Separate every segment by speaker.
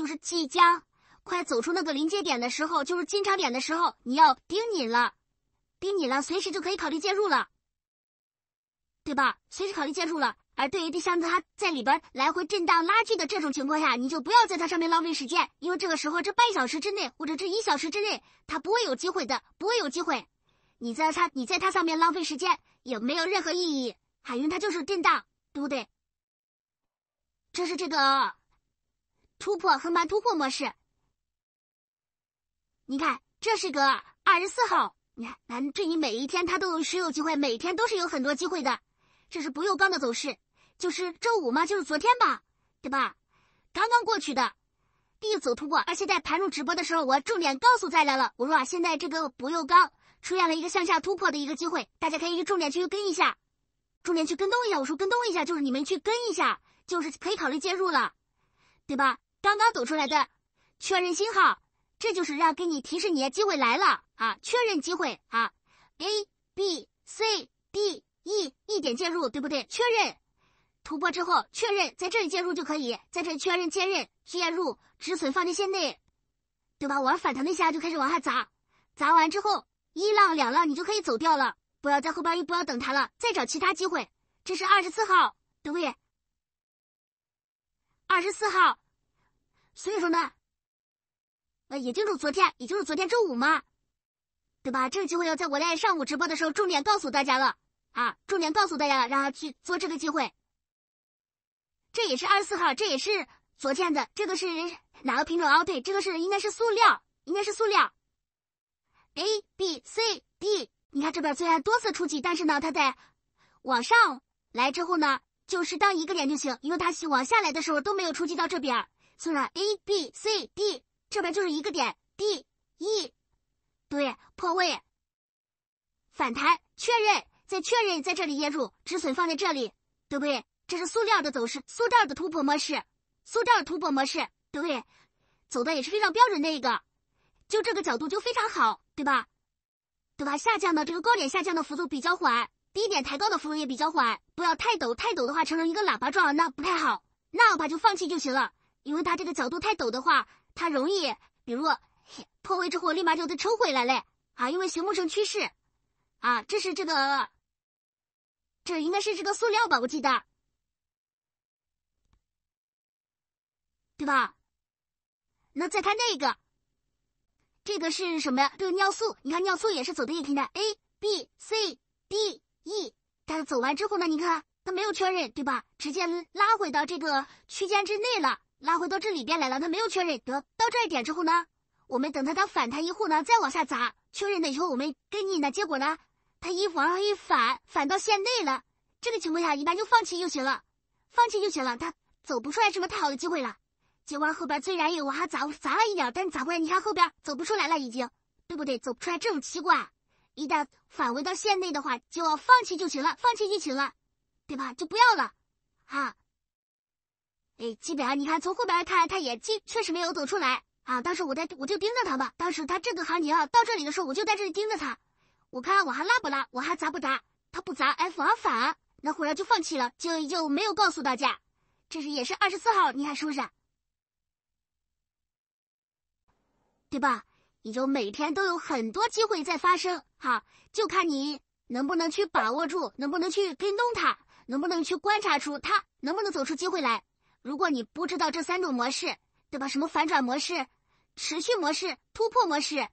Speaker 1: 就是即将快走出那个临界点的时候，就是金叉点的时候，你要盯紧了，盯紧了，随时就可以考虑介入了，对吧？随时考虑介入了。而对于子它在里边来回震荡拉锯的这种情况下，你就不要在它上面浪费时间，因为这个时候这半小时之内或者这一小时之内，它不会有机会的，不会有机会。你在它你在它上面浪费时间也没有任何意义。海云它就是震荡，对不对？这是这个。突破横盘突破模式，你看这是个二十四号，你看，咱这里每一天它都是有机会，每天都是有很多机会的。这是不锈钢的走势，就是周五嘛，就是昨天吧，对吧？刚刚过去的，第一走突破，而且在盘中直播的时候，我重点告诉在来了，我说啊，现在这个不锈钢出现了一个向下突破的一个机会，大家可以去重点去跟一下，重点去跟踪一下。我说跟踪一下，就是你们去跟一下，就是可以考虑介入了，对吧？刚刚走出来的确认信号，这就是让给你提示你的机会来了啊！确认机会啊，A B C D E 一点介入，对不对？确认突破之后，确认在这里介入就可以，在这里确认介入，介入止损放线内，对吧？玩反弹那下就开始往下砸，砸完之后一浪两浪你就可以走掉了，不要在后边又不要等它了，再找其他机会。这是二十四号，对不对？二十四号。所以说呢，呃，也就是昨天，也就是昨天周五嘛，对吧？这个机会要在我在上午直播的时候重点告诉大家了啊，重点告诉大家，了，让他去做这个机会。这也是二十四号，这也是昨天的，这个是哪个品种啊？对，这个是应该是塑料，应该是塑料。A B C D，你看这边虽然多次出击，但是呢，它在往上来之后呢，就是当一个点就行，因为它往下来的时候都没有出击到这边。算了，A B C D 这边就是一个点，D E，对，破位反弹确认，再确认在这里介入，止损放在这里，对不对？这是塑料的走势，塑料的突破模式，塑料的突破模式，对，不对？走的也是非常标准的一个，就这个角度就非常好，对吧？对吧？下降的这个高点下降的幅度比较缓，低点抬高的幅度也比较缓，不要太陡，太陡的话成成一个喇叭状，那不太好，那我把就放弃就行了。因为它这个角度太陡的话，它容易，比如破位之后立马就得抽回来嘞啊！因为形成趋势啊，这是这个，这应该是这个塑料吧？我记得，对吧？那再看那个，这个是什么呀？这个尿素，你看尿素也是走的一平的，A B C D E，但走完之后呢，你看它没有确认，对吧？直接拉回到这个区间之内了。拉回到这里边来了，他没有确认得到这一点之后呢，我们等它他反弹以后呢，再往下砸确认的以后，我们跟进呢。结果呢，它一往上一反，反到线内了。这个情况下一般就放弃就行了，放弃就行了。它走不出来什么太好的机会了。结果后边虽然有下砸砸了一点，但砸过来。你看后边走不出来了，已经对不对？走不出来这种奇怪。一旦返回到线内的话，就要放弃就行了，放弃就行了，对吧？就不要了，啊。哎，基本上你看从后边看，他也确确实没有走出来啊。当时我在，我就盯着他嘛。当时他这个行情啊，到这里的时候，我就在这里盯着他。我看我还拉不拉，我还砸不砸？他不砸，反而反，那后来就放弃了，就就没有告诉大家。这是也是二十四号，你看是不是，对吧？你就每天都有很多机会在发生，哈，就看你能不能去把握住，能不能去跟踪他，能不能去观察出他能不能走出机会来。如果你不知道这三种模式，对吧？什么反转模式、持续模式、突破模式，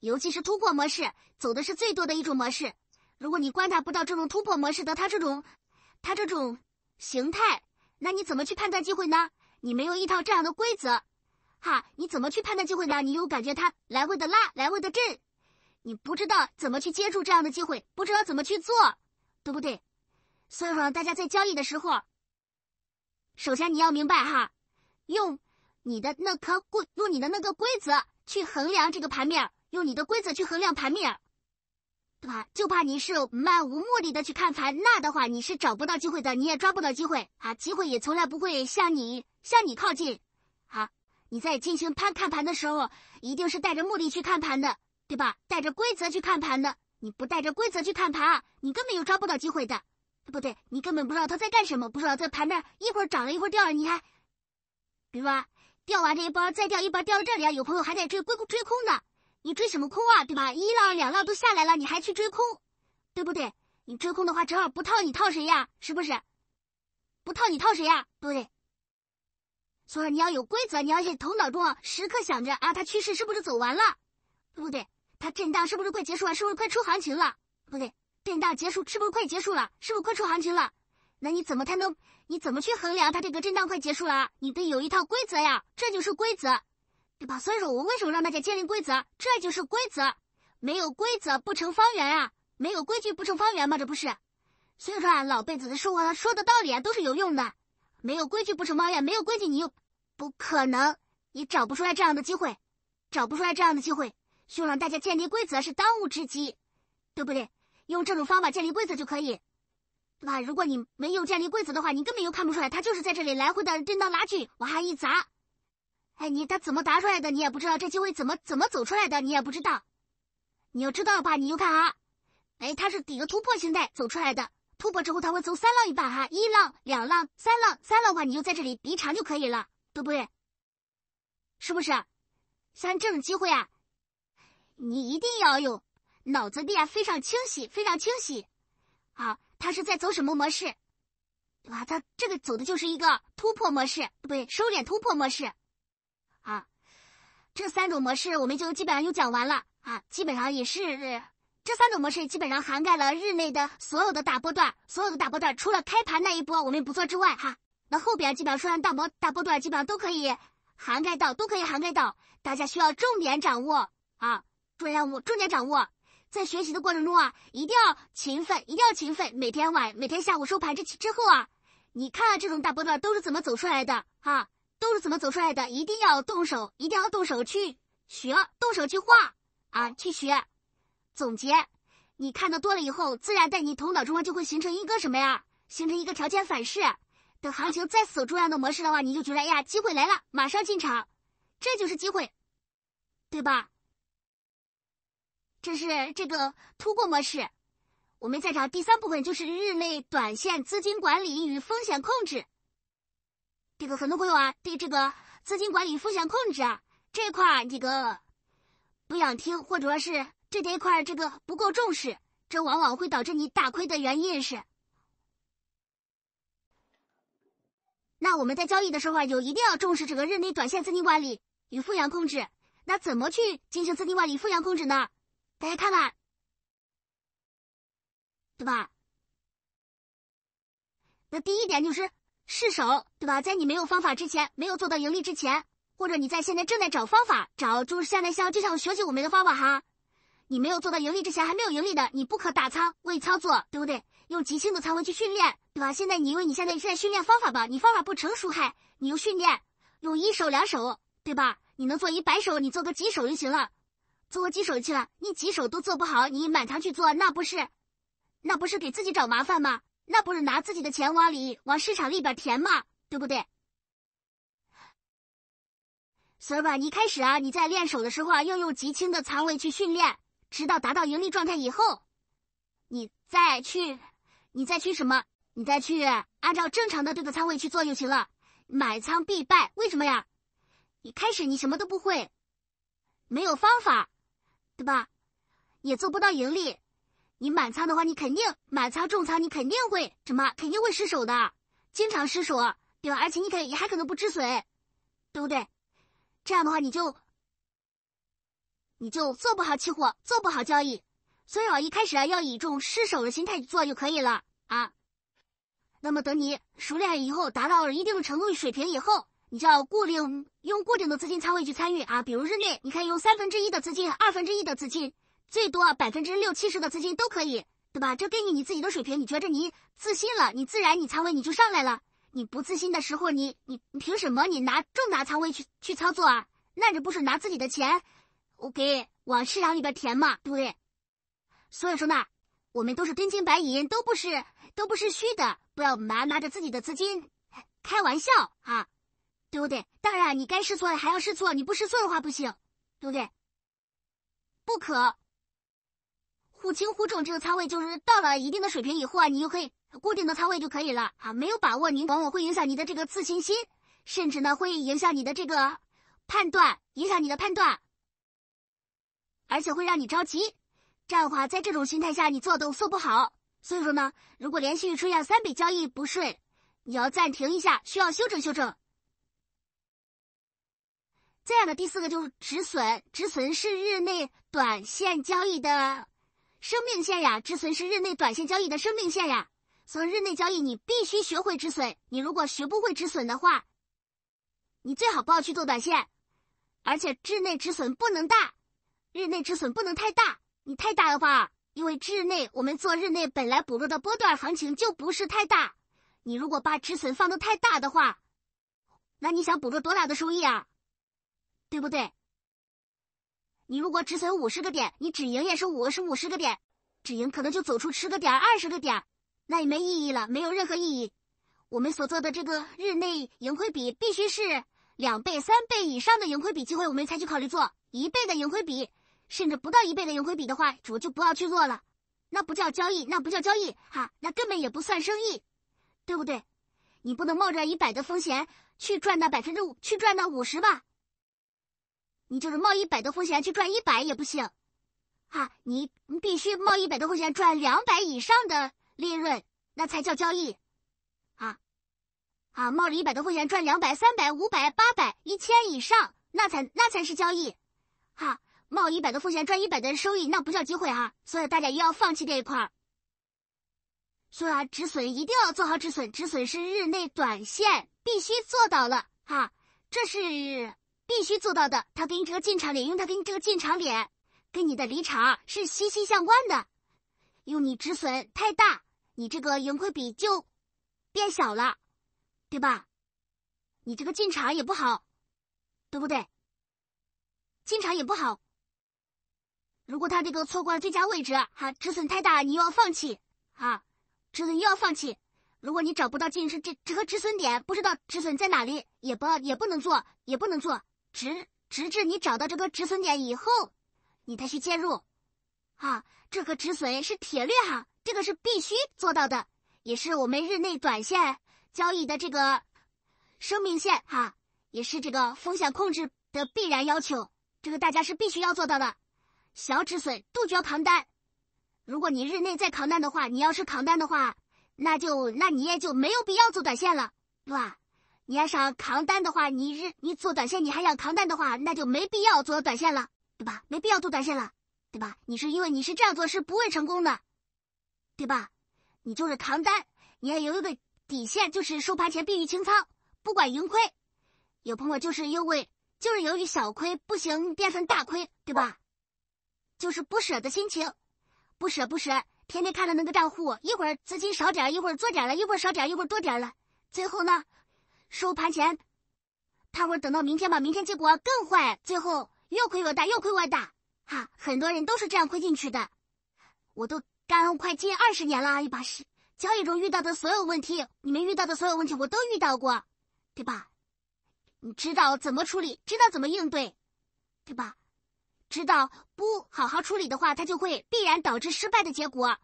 Speaker 1: 尤其是突破模式，走的是最多的一种模式。如果你观察不到这种突破模式的它这种，它这种形态，那你怎么去判断机会呢？你没有一套这样的规则，哈，你怎么去判断机会呢？你又感觉它来回的拉，来回的震，你不知道怎么去接住这样的机会，不知道怎么去做，对不对？所以说，大家在交易的时候。首先你要明白哈，用你的那颗规，用你的那个规则去衡量这个盘面，用你的规则去衡量盘面，对吧？就怕你是漫无目的的去看盘，那的话你是找不到机会的，你也抓不到机会啊，机会也从来不会向你向你靠近。啊，你在进行盘看盘的时候，一定是带着目的去看盘的，对吧？带着规则去看盘的，你不带着规则去看盘，你根本就抓不到机会的。不对，你根本不知道他在干什么，不知道在盘那儿一会儿涨了，一会儿掉了。你看，比如说掉完这一波，再掉一波，掉到这里啊，有朋友还在追追空呢。你追什么空啊？对吧？一浪两浪都下来了，你还去追空，对不对？你追空的话，正好不套，你套谁呀？是不是？不套你套谁呀？对不对？所以你要有规则，你要去头脑中时刻想着啊，它趋势是不是走完了？对不对？它震荡是不是快结束了？是不是快出行情了？不对。震荡结束，是不是快结束了？是不是快出行情了？那你怎么才能？你怎么去衡量它这个震荡快结束了？你得有一套规则呀！这就是规则，对吧？所以说，我为什么让大家建立规则？这就是规则，没有规则不成方圆啊！没有规矩不成方圆嘛，这不是？所以说啊，老辈子的说话说的道理啊，都是有用的。没有规矩不成方圆，没有规矩你又不可能，你找不出来这样的机会，找不出来这样的机会，就让大家建立规则是当务之急，对不对？用这种方法建立规则就可以，对吧？如果你没有建立规则的话，你根本就看不出来，它就是在这里来回的震荡拉锯，往下一砸，哎，你它怎么砸出来的你也不知道，这机会怎么怎么走出来的你也不知道，你要知道的话你就看啊，哎，它是底个突破形态走出来的，突破之后它会走三浪一把哈，一浪、两浪、三浪，三浪的话你就在这里离场就可以了，对不对？是不是？像这种机会啊，你一定要有。脑子里啊非常清晰，非常清晰。啊，他是在走什么模式？啊，他这个走的就是一个突破模式，不对，收敛突破模式。啊，这三种模式我们就基本上就讲完了啊，基本上也是这三种模式，基本上涵盖了日内的所有的大波段，所有的大波段除了开盘那一波我们不做之外哈，那后边基本上大波大波段基本上都可以涵盖到，都可以涵盖到。大家需要重点掌握啊，重点掌握，重点掌握。在学习的过程中啊，一定要勤奋，一定要勤奋。每天晚，每天下午收盘之之后啊，你看看这种大波段都是怎么走出来的，哈，都是怎么走出来的。一定要动手，一定要动手去学，动手去画啊，去学。总结，你看的多了以后，自然在你头脑中啊就会形成一个什么呀？形成一个条件反射。等行情再走重要的模式的话，你就觉得呀，机会来了，马上进场，这就是机会，对吧？这是这个突破模式。我们再找第三部分，就是日内短线资金管理与风险控制。这个很多朋友啊，对这个资金管理、风险控制啊这块块，这个不想听，或者说是对这一块这个不够重视，这往往会导致你大亏的原因是。那我们在交易的时候啊，就一定要重视这个日内短线资金管理与风险控制。那怎么去进行资金管理、风险控制呢？大家看看，对吧？那第一点就是试手，对吧？在你没有方法之前，没有做到盈利之前，或者你在现在正在找方法，找就是现在像就像学习我们的方法哈，你没有做到盈利之前还没有盈利的，你不可打仓未操作，对不对？用极兴的仓位去训练，对吧？现在你因为你现在是在训练方法吧，你方法不成熟，嗨，你用训练，用一手两手，对吧？你能做一百手，你做个几手就行了。做几手去了？你几手都做不好，你满仓去做，那不是，那不是给自己找麻烦吗？那不是拿自己的钱往里往市场里边填吗？对不对？所以吧，你开始啊，你在练手的时候啊，要用极轻的仓位去训练，直到达到盈利状态以后，你再去，你再去什么？你再去按照正常的这个仓位去做就行了。满仓必败，为什么呀？一开始你什么都不会，没有方法。对吧？也做不到盈利。你满仓的话，你肯定满仓重仓，你肯定会什么？肯定会失手的，经常失手，对吧？而且你肯也还可能不止损，对不对？这样的话，你就你就做不好期货，做不好交易。所以啊，一开始啊，要以种失手的心态去做就可以了啊。那么等你熟练以后，达到了一定的程度水平以后。你就要固定用固定的资金仓位去参与啊，比如日内，你可以用三分之一的资金，二分之一的资金，最多百分之六七十的资金都可以，对吧？这根据你自己的水平，你觉着你自信了，你自然你仓位你就上来了；你不自信的时候，你你你凭什么你拿重大仓位去去操作啊？那这不是拿自己的钱，我给往市场里边填嘛，对不对。所以说呢，我们都是真金白银，都不是都不是虚的，不要拿拿着自己的资金开玩笑啊。对不对？当然，你该试错的还要试错，你不试错的话不行，对不对？不可，忽轻忽重这个仓位就是到了一定的水平以后啊，你就可以固定的仓位就可以了啊。没有把握，你往往会影响你的这个自信心，甚至呢会影响你的这个判断，影响你的判断，而且会让你着急。这样的话，在这种心态下，你做的做不好。所以说呢，如果连续出现三笔交易不顺，你要暂停一下，需要休整休整。这样的第四个就是止损，止损是日内短线交易的，生命线呀。止损是日内短线交易的，生命线呀。所以日内交易你必须学会止损，你如果学不会止损的话，你最好不要去做短线。而且日内止损不能大，日内止损不能太大，你太大的话，因为日内我们做日内本来捕捉的波段行情就不是太大，你如果把止损放的太大的话，那你想捕捉多大的收益啊？对不对？你如果止损五十个点，你止盈也是五十五十个点，止盈可能就走出十个点、二十个点，那也没意义了，没有任何意义。我们所做的这个日内盈亏比必须是两倍、三倍以上的盈亏比机会，我们才去考虑做一倍的盈亏比，甚至不到一倍的盈亏比的话，主就不要去做了。那不叫交易，那不叫交易哈，那根本也不算生意，对不对？你不能冒着一百的风险去赚那百分之五，去赚那五十吧。你就是冒一百的风险去赚一百也不行，啊，你必须冒一百多风险赚两百以上的利润，那才叫交易，啊，啊，冒着一百多风险赚两百、三百、五百、八百、一千以上，那才那才是交易，啊，冒一百的风险赚一百的收益，那不叫机会啊，所以大家一定要放弃这一块儿。所以啊，止损一定要做好止损，止损是日内短线必须做到了，啊，这是。必须做到的，他给你这个进场点，用他给你这个进场点，跟你的离场是息息相关。的，用你止损太大，你这个盈亏比就变小了，对吧？你这个进场也不好，对不对？进场也不好。如果他这个错过了最佳位置，哈，止损太大，你又要放弃，啊，止损又要放弃。如果你找不到进是这这个止损点，不知道止损在哪里，也不也不能做，也不能做。直直至你找到这个止损点以后，你再去介入，啊，这个止损是铁律哈，这个是必须做到的，也是我们日内短线交易的这个生命线哈，也是这个风险控制的必然要求，这个大家是必须要做到的，小止损杜绝扛单，如果你日内再扛单的话，你要是扛单的话，那就那你也就没有必要做短线了，对吧？你要想扛单的话，你是你做短线，你还想扛单的话，那就没必要做短线了，对吧？没必要做短线了，对吧？你是因为你是这样做是不会成功的，对吧？你就是扛单，你要有一个底线，就是收盘前必须清仓，不管盈亏。有朋友就是因为就是由于小亏不行变成大亏，对吧？就是不舍的心情，不舍不舍，天天看着那个账户，一会儿资金少点，一会儿多点了一会少点，一会儿多点了，最后呢？收盘前，他会等到明天吧。明天结果更坏，最后又亏又大，又亏又大。哈，很多人都是这样亏进去的。我都干快近二十年了，一把是交易中遇到的所有问题，你们遇到的所有问题，我都遇到过，对吧？你知道怎么处理，知道怎么应对，对吧？知道不好好处理的话，它就会必然导致失败的结果。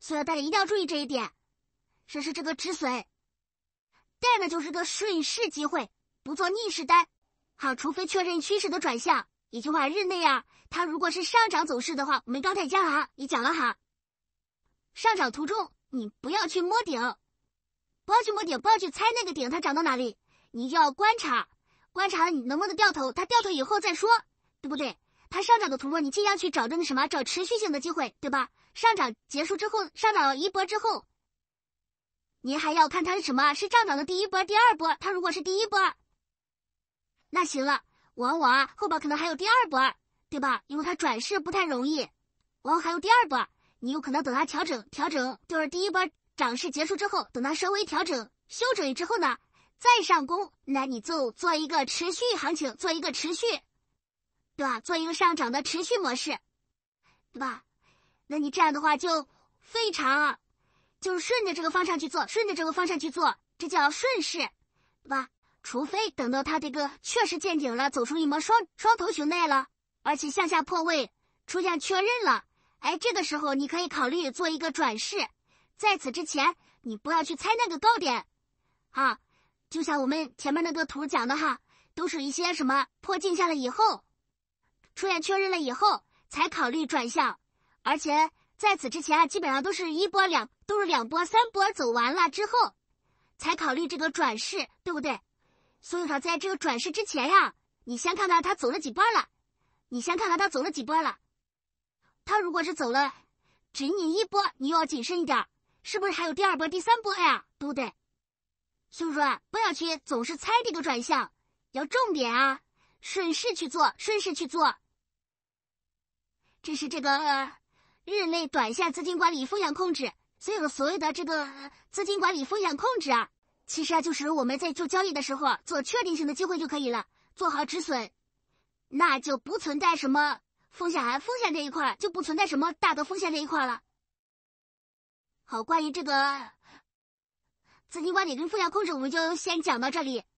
Speaker 1: 所以大家一定要注意这一点，这是这个止损。再呢，就是个顺势机会，不做逆势单。好，除非确认趋势的转向。一句话，日内啊，它如果是上涨走势的话，我们刚才讲了，你讲了哈，上涨途中你不要去摸顶，不要去摸顶，不要去猜那个顶它涨到哪里，你要观察，观察你能不能掉头，它掉头以后再说，对不对？它上涨的途中，你尽量去找那个什么，找持续性的机会，对吧？上涨结束之后，上涨一波之后。您还要看它是什么是上涨的第一波、第二波。它如果是第一波，那行了。往往啊后边可能还有第二波，对吧？因为它转世不太容易，往后还有第二波。你有可能等它调整，调整就是第一波涨势结束之后，等它稍微调整、休整之后呢，再上攻。那你就做一个持续行情，做一个持续，对吧？做一个上涨的持续模式，对吧？那你这样的话就非常。就是顺着这个方向去做，顺着这个方向去做，这叫顺势吧。除非等到它这个确实见顶了，走出一模双双头熊带了，而且向下破位出现确认了，哎，这个时候你可以考虑做一个转势。在此之前，你不要去猜那个高点，啊，就像我们前面那个图讲的哈，都是一些什么破镜下了以后，出现确认了以后才考虑转向，而且。在此之前啊，基本上都是一波两，都是两波三波走完了之后，才考虑这个转势，对不对？所以说，在这个转势之前呀，你先看看他走了几波了，你先看看他走了几波了。他如果是走了，只你一波，你又要谨慎一点，是不是还有第二波、第三波呀？对不对？所以说，不要去总是猜这个转向，要重点啊，顺势去做，顺势去做。这是这个。日内短线资金管理风险控制，所有所谓的这个资金管理风险控制啊，其实啊，就是我们在做交易的时候做确定性的机会就可以了，做好止损，那就不存在什么风险啊，风险这一块就不存在什么大的风险这一块了。好，关于这个资金管理跟风险控制，我们就先讲到这里。